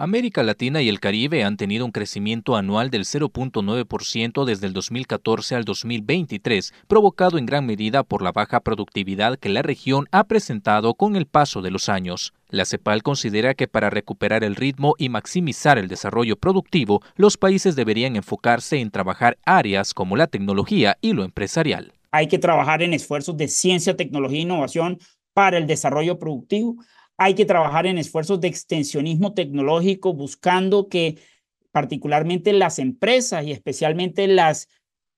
América Latina y el Caribe han tenido un crecimiento anual del 0.9% desde el 2014 al 2023, provocado en gran medida por la baja productividad que la región ha presentado con el paso de los años. La CEPAL considera que para recuperar el ritmo y maximizar el desarrollo productivo, los países deberían enfocarse en trabajar áreas como la tecnología y lo empresarial. Hay que trabajar en esfuerzos de ciencia, tecnología e innovación para el desarrollo productivo, hay que trabajar en esfuerzos de extensionismo tecnológico buscando que particularmente las empresas y especialmente las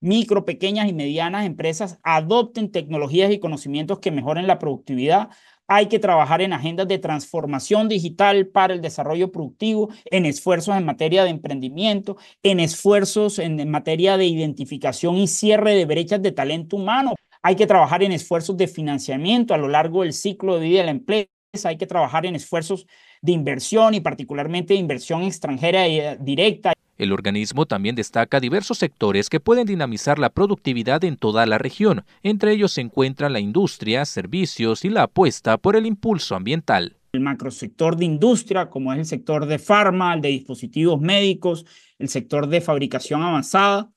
micro, pequeñas y medianas empresas adopten tecnologías y conocimientos que mejoren la productividad. Hay que trabajar en agendas de transformación digital para el desarrollo productivo, en esfuerzos en materia de emprendimiento, en esfuerzos en materia de identificación y cierre de brechas de talento humano. Hay que trabajar en esfuerzos de financiamiento a lo largo del ciclo de vida del empleo hay que trabajar en esfuerzos de inversión y particularmente inversión extranjera eh, directa. El organismo también destaca diversos sectores que pueden dinamizar la productividad en toda la región. Entre ellos se encuentran la industria, servicios y la apuesta por el impulso ambiental. El macrosector de industria, como es el sector de farma, el de dispositivos médicos, el sector de fabricación avanzada,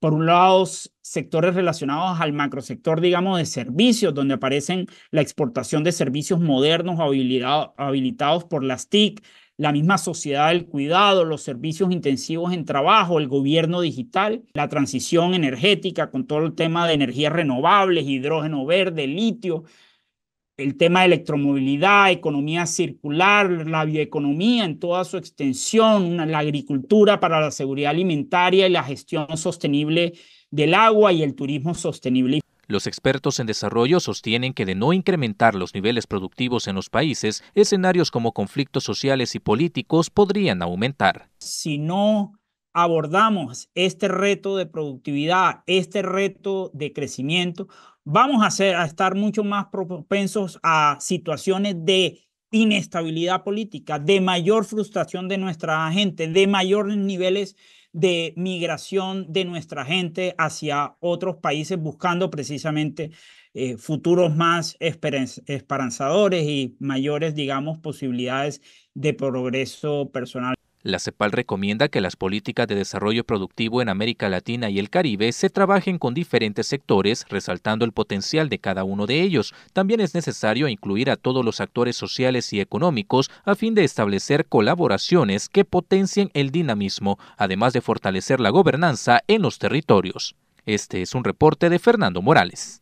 por un lado, sectores relacionados al macrosector, digamos, de servicios, donde aparecen la exportación de servicios modernos habilitados por las TIC, la misma sociedad del cuidado, los servicios intensivos en trabajo, el gobierno digital, la transición energética con todo el tema de energías renovables, hidrógeno verde, litio, el tema de electromovilidad, economía circular, la bioeconomía en toda su extensión, la agricultura para la seguridad alimentaria y la gestión sostenible del agua y el turismo sostenible. Los expertos en desarrollo sostienen que de no incrementar los niveles productivos en los países, escenarios como conflictos sociales y políticos podrían aumentar. Si no abordamos este reto de productividad, este reto de crecimiento, vamos a, a estar mucho más propensos a situaciones de inestabilidad política, de mayor frustración de nuestra gente, de mayores niveles de migración de nuestra gente hacia otros países buscando precisamente eh, futuros más esperanzadores y mayores, digamos, posibilidades de progreso personal. La CEPAL recomienda que las políticas de desarrollo productivo en América Latina y el Caribe se trabajen con diferentes sectores, resaltando el potencial de cada uno de ellos. También es necesario incluir a todos los actores sociales y económicos a fin de establecer colaboraciones que potencien el dinamismo, además de fortalecer la gobernanza en los territorios. Este es un reporte de Fernando Morales.